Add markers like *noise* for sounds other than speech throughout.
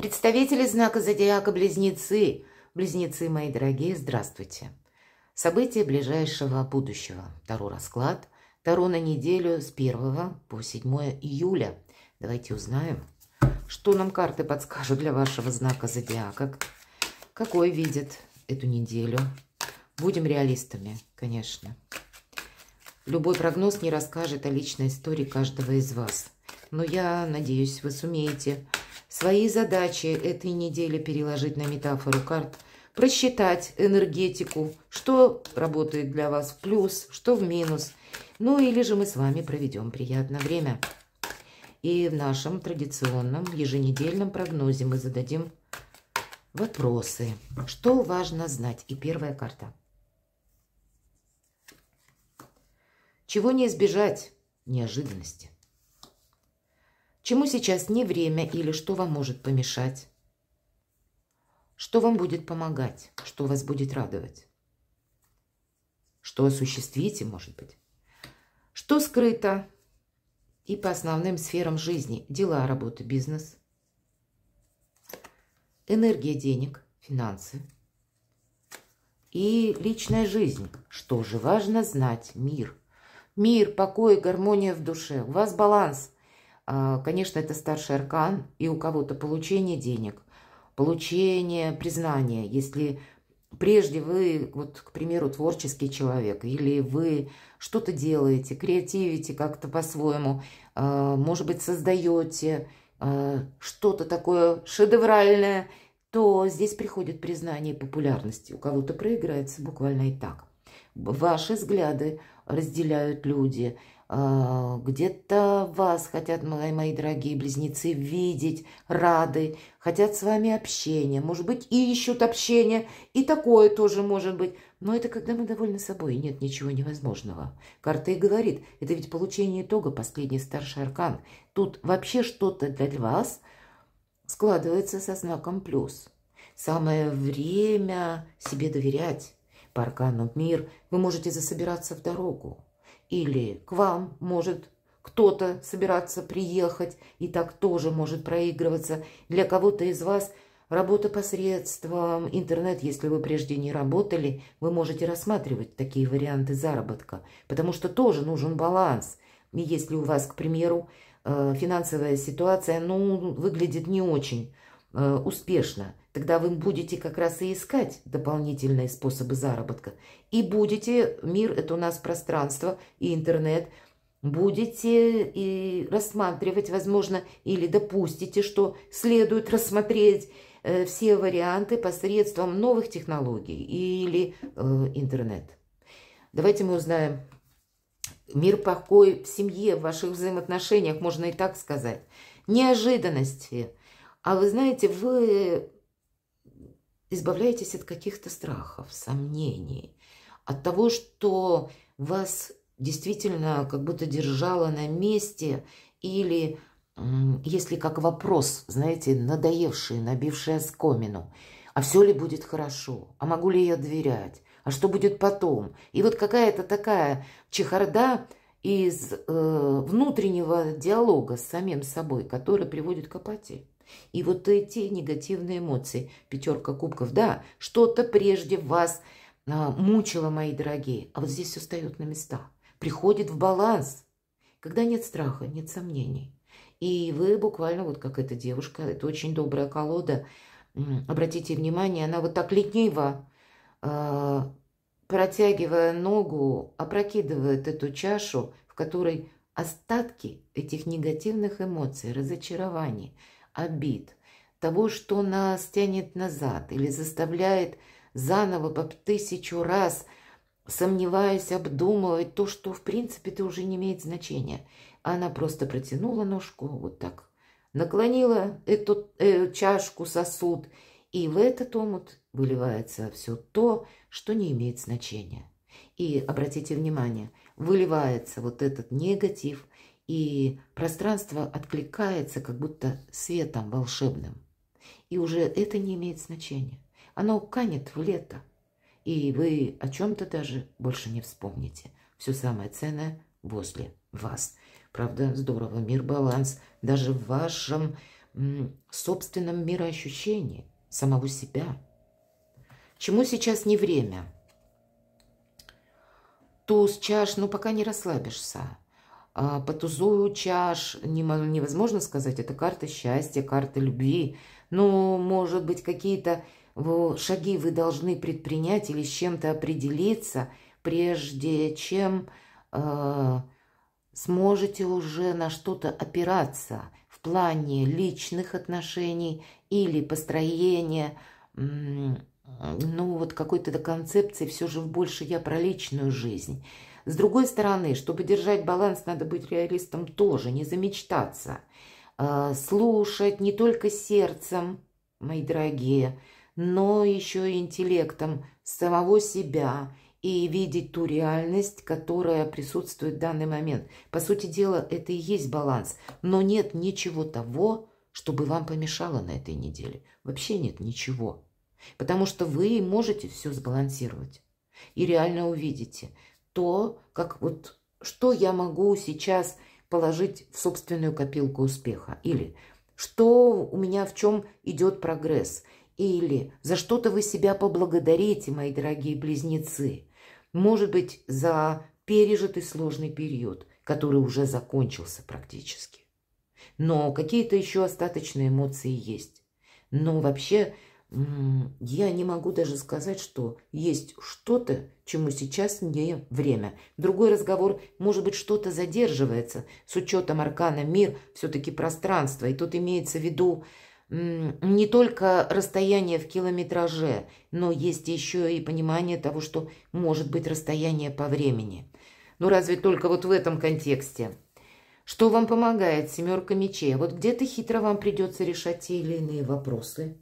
Представители знака зодиака Близнецы. Близнецы, мои дорогие, здравствуйте. События ближайшего будущего. Таро расклад. Таро на неделю с 1 по 7 июля. Давайте узнаем, что нам карты подскажут для вашего знака зодиака. Какой видит эту неделю. Будем реалистами, конечно. Любой прогноз не расскажет о личной истории каждого из вас. Но я надеюсь, вы сумеете Свои задачи этой недели переложить на метафору карт, просчитать энергетику, что работает для вас в плюс, что в минус. Ну или же мы с вами проведем приятное время. И в нашем традиционном еженедельном прогнозе мы зададим вопросы. Что важно знать? И первая карта. Чего не избежать? Неожиданности чему сейчас не время или что вам может помешать, что вам будет помогать, что вас будет радовать, что осуществите, может быть, что скрыто и по основным сферам жизни, дела, работа, бизнес, энергия денег, финансы и личная жизнь, что же важно знать, мир – мир, покой, гармония в душе. У вас баланс. А, конечно, это старший аркан, и у кого-то получение денег, получение признания. Если прежде вы, вот, к примеру, творческий человек, или вы что-то делаете, креативите как-то по-своему, а, может быть, создаете а, что-то такое шедевральное, то здесь приходит признание и популярность. У кого-то проиграется буквально и так. Ваши взгляды разделяют люди – а, где-то вас хотят, мои, мои дорогие близнецы, видеть, рады, хотят с вами общения, может быть, и ищут общения, и такое тоже может быть. Но это когда мы довольны собой, и нет ничего невозможного. Карта и говорит, это ведь получение итога, последний старший аркан. Тут вообще что-то для вас складывается со знаком «плюс». Самое время себе доверять. По аркану «Мир» вы можете засобираться в дорогу или к вам может кто-то собираться приехать, и так тоже может проигрываться. Для кого-то из вас работа посредством интернет, если вы прежде не работали, вы можете рассматривать такие варианты заработка, потому что тоже нужен баланс. И если у вас, к примеру, э, финансовая ситуация, ну, выглядит не очень э, успешно, Тогда вы будете как раз и искать дополнительные способы заработка. И будете, мир – это у нас пространство и интернет, будете и э, рассматривать, возможно, или допустите, что следует рассмотреть э, все варианты посредством новых технологий или э, интернет. Давайте мы узнаем мир, покой в семье, в ваших взаимоотношениях, можно и так сказать. Неожиданности. А вы знаете, вы избавляетесь от каких-то страхов, сомнений, от того, что вас действительно как будто держало на месте или если как вопрос, знаете, надоевший, набивший оскомину. А все ли будет хорошо? А могу ли я доверять? А что будет потом? И вот какая-то такая чехарда из э, внутреннего диалога с самим собой, который приводит к апатии. И вот эти негативные эмоции, пятерка кубков, да, что-то прежде вас а, мучило, мои дорогие, а вот здесь все встает на места, приходит в баланс, когда нет страха, нет сомнений. И вы буквально, вот как эта девушка, это очень добрая колода, обратите внимание, она вот так летниво, а, протягивая ногу, опрокидывает эту чашу, в которой остатки этих негативных эмоций, разочарований – обид, того, что нас тянет назад или заставляет заново по тысячу раз, сомневаясь, обдумывать то, что в принципе это уже не имеет значения. Она просто протянула ножку вот так, наклонила эту э, чашку, сосуд, и в этот омут выливается все то, что не имеет значения. И обратите внимание, выливается вот этот негатив и пространство откликается как будто светом волшебным. И уже это не имеет значения. Оно канет в лето, и вы о чем-то даже больше не вспомните. Все самое ценное возле вас. Правда, здорово, мир, баланс, даже в вашем собственном мироощущении, самого себя. Чему сейчас не время? Туз, чаш, ну пока не расслабишься. А, по тузу чаш невозможно сказать, это карта счастья, карта любви. Но, может быть, какие-то шаги вы должны предпринять или с чем-то определиться, прежде чем э, сможете уже на что-то опираться в плане личных отношений или построения, ну, вот какой-то концепции, все же больше я про личную жизнь – с другой стороны, чтобы держать баланс, надо быть реалистом тоже, не замечтаться. А, слушать не только сердцем, мои дорогие, но еще и интеллектом самого себя и видеть ту реальность, которая присутствует в данный момент. По сути дела, это и есть баланс, но нет ничего того, чтобы вам помешало на этой неделе. Вообще нет ничего. Потому что вы можете все сбалансировать и реально увидите, то, как вот, что я могу сейчас положить в собственную копилку успеха, или что у меня, в чем идет прогресс, или за что-то вы себя поблагодарите, мои дорогие близнецы, может быть, за пережитый сложный период, который уже закончился практически. Но какие-то еще остаточные эмоции есть. Но вообще я не могу даже сказать, что есть что-то, чему сейчас не время. Другой разговор, может быть, что-то задерживается с учетом аркана мир, все-таки пространство. И тут имеется в виду не только расстояние в километраже, но есть еще и понимание того, что может быть расстояние по времени. Ну разве только вот в этом контексте. Что вам помогает семерка мечей? А вот где-то хитро вам придется решать те или иные вопросы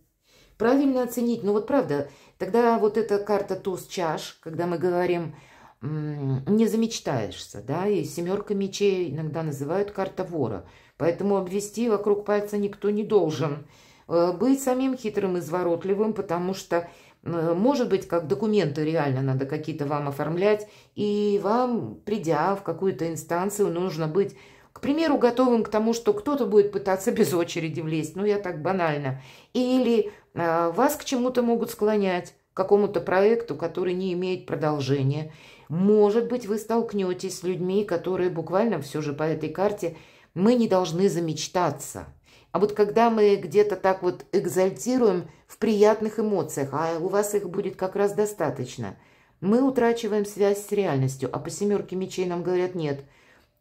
правильно оценить. Ну вот правда, тогда вот эта карта туз чаш, когда мы говорим не замечтаешься, да, и семерка мечей иногда называют карта вора. Поэтому обвести вокруг пальца никто не должен. Э, быть самим хитрым и изворотливым, потому что, может быть, как документы реально надо какие-то вам оформлять, и вам, придя в какую-то инстанцию, нужно быть к примеру, готовым к тому, что кто-то будет пытаться *laughs* без очереди влезть, ну я так банально, или а, вас к чему-то могут склонять, к какому-то проекту, который не имеет продолжения. Может быть, вы столкнетесь с людьми, которые буквально все же по этой карте мы не должны замечтаться. А вот когда мы где-то так вот экзальтируем в приятных эмоциях, а у вас их будет как раз достаточно, мы утрачиваем связь с реальностью, а по семерке мечей нам говорят «нет».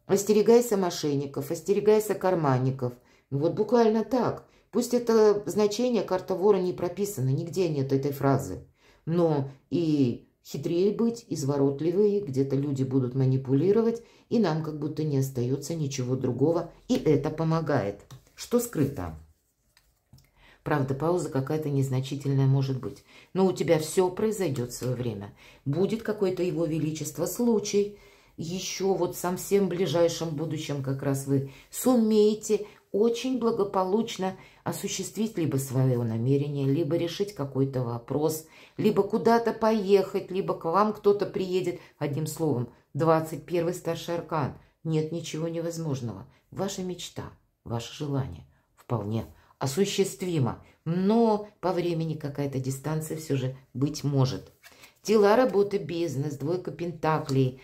Остерегайся мошенников, остерегайся карманников. Вот буквально так. Пусть это значение карта вора не прописано, нигде нет этой фразы. Но и хитрее быть, изворотливые, где-то люди будут манипулировать, и нам как будто не остается ничего другого, и это помогает. Что скрыто? Правда, пауза какая-то незначительная может быть. Но у тебя все произойдет в свое время. Будет какое-то его величество случай. Еще вот совсем ближайшем будущем как раз вы сумеете очень благополучно осуществить либо свое намерение, либо решить какой-то вопрос, либо куда-то поехать, либо к вам кто-то приедет. Одним словом, 21 старший аркан. Нет ничего невозможного. Ваша мечта, ваше желание вполне осуществимо, но по времени какая-то дистанция все же быть может. Дела, работа, бизнес, двойка пентаклей.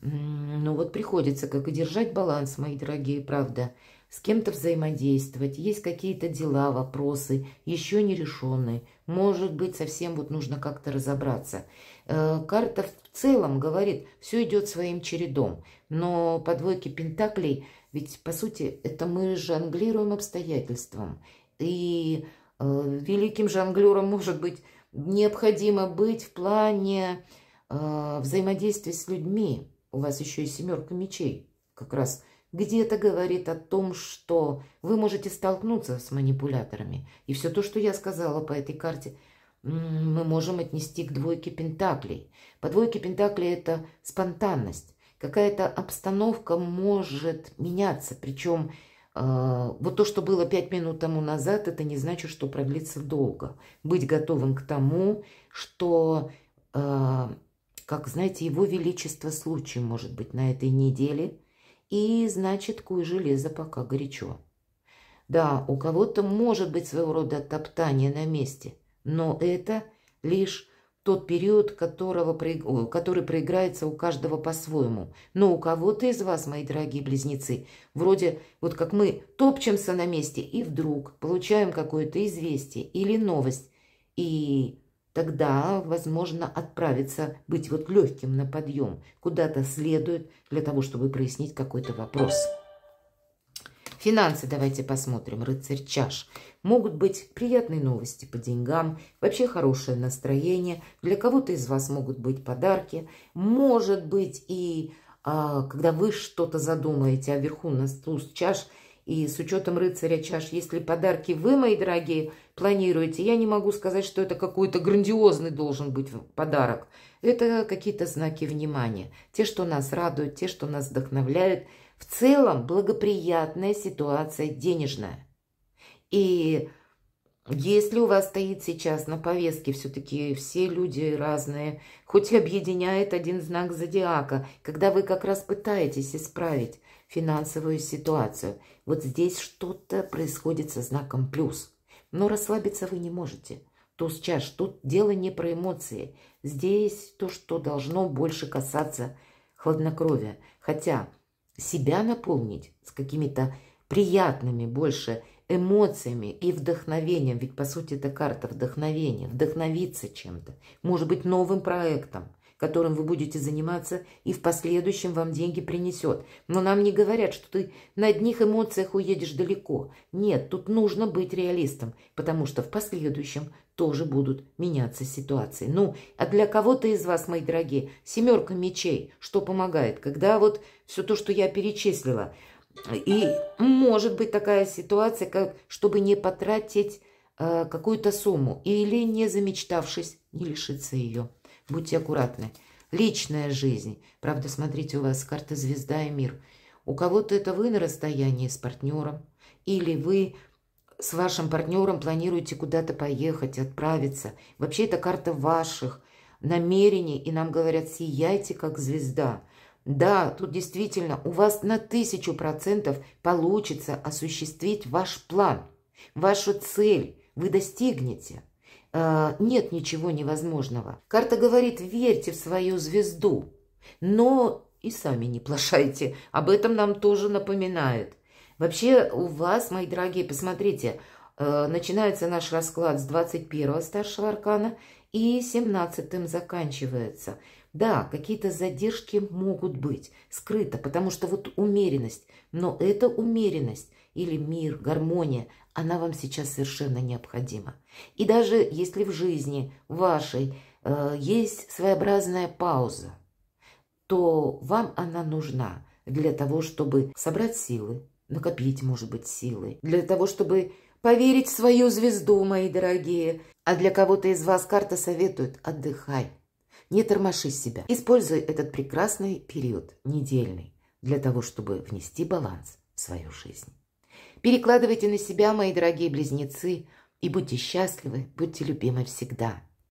Ну вот приходится как и держать баланс, мои дорогие, правда. Правда с кем-то взаимодействовать, есть какие-то дела, вопросы, еще нерешенные, Может быть, совсем вот нужно как-то разобраться. Э, карта в целом говорит, все идет своим чередом, но по двойке пентаклей, ведь по сути это мы жонглируем обстоятельствам. И э, великим жонглером может быть необходимо быть в плане э, взаимодействия с людьми. У вас еще и семерка мечей как раз – где-то говорит о том, что вы можете столкнуться с манипуляторами. И все то, что я сказала по этой карте, мы можем отнести к двойке пентаклей. По двойке пентаклей это спонтанность. Какая-то обстановка может меняться. Причем э, вот то, что было пять минут тому назад, это не значит, что продлится долго. Быть готовым к тому, что, э, как знаете, его величество случай может быть на этой неделе – и, значит, кое железо пока горячо. Да, у кого-то может быть своего рода топтание на месте, но это лишь тот период, которого, который проиграется у каждого по-своему. Но у кого-то из вас, мои дорогие близнецы, вроде вот как мы топчемся на месте и вдруг получаем какое-то известие или новость, и тогда, возможно, отправиться, быть вот легким на подъем, куда-то следует для того, чтобы прояснить какой-то вопрос. Финансы давайте посмотрим. Рыцарь чаш. Могут быть приятные новости по деньгам, вообще хорошее настроение. Для кого-то из вас могут быть подарки. Может быть и а, когда вы что-то задумаете, а вверху на туз чаш – и с учетом рыцаря чаш, если подарки вы, мои дорогие, планируете, я не могу сказать, что это какой-то грандиозный должен быть подарок. Это какие-то знаки внимания. Те, что нас радуют, те, что нас вдохновляют. В целом благоприятная ситуация денежная. И если у вас стоит сейчас на повестке, все-таки все люди разные, хоть и объединяет один знак зодиака, когда вы как раз пытаетесь исправить финансовую ситуацию. Вот здесь что-то происходит со знаком «плюс». Но расслабиться вы не можете. То сейчас тут дело не про эмоции. Здесь то, что должно больше касаться хладнокровия. Хотя себя наполнить с какими-то приятными больше эмоциями и вдохновением, ведь по сути это карта вдохновения, вдохновиться чем-то, может быть новым проектом – которым вы будете заниматься, и в последующем вам деньги принесет. Но нам не говорят, что ты на одних эмоциях уедешь далеко. Нет, тут нужно быть реалистом, потому что в последующем тоже будут меняться ситуации. Ну, а для кого-то из вас, мои дорогие, семерка мечей, что помогает, когда вот все то, что я перечислила, и может быть такая ситуация, как, чтобы не потратить э, какую-то сумму или, не замечтавшись, не лишиться ее. Будьте аккуратны. Личная жизнь. Правда, смотрите, у вас карта «Звезда и мир». У кого-то это вы на расстоянии с партнером, или вы с вашим партнером планируете куда-то поехать, отправиться. Вообще, это карта ваших намерений, и нам говорят, сияйте как звезда. Да, тут действительно у вас на тысячу процентов получится осуществить ваш план, вашу цель вы достигнете – а, нет ничего невозможного. Карта говорит, верьте в свою звезду, но и сами не плашайте. Об этом нам тоже напоминает. Вообще у вас, мои дорогие, посмотрите, а, начинается наш расклад с 21-го старшего аркана и 17-м заканчивается. Да, какие-то задержки могут быть скрыто, потому что вот умеренность, но это умеренность или мир, гармония, она вам сейчас совершенно необходима. И даже если в жизни вашей э, есть своеобразная пауза, то вам она нужна для того, чтобы собрать силы, накопить, может быть, силы, для того, чтобы поверить в свою звезду, мои дорогие. А для кого-то из вас карта советует «отдыхай». Не тормоши себя. Используй этот прекрасный период, недельный, для того, чтобы внести баланс в свою жизнь. Перекладывайте на себя, мои дорогие близнецы, и будьте счастливы, будьте любимы всегда.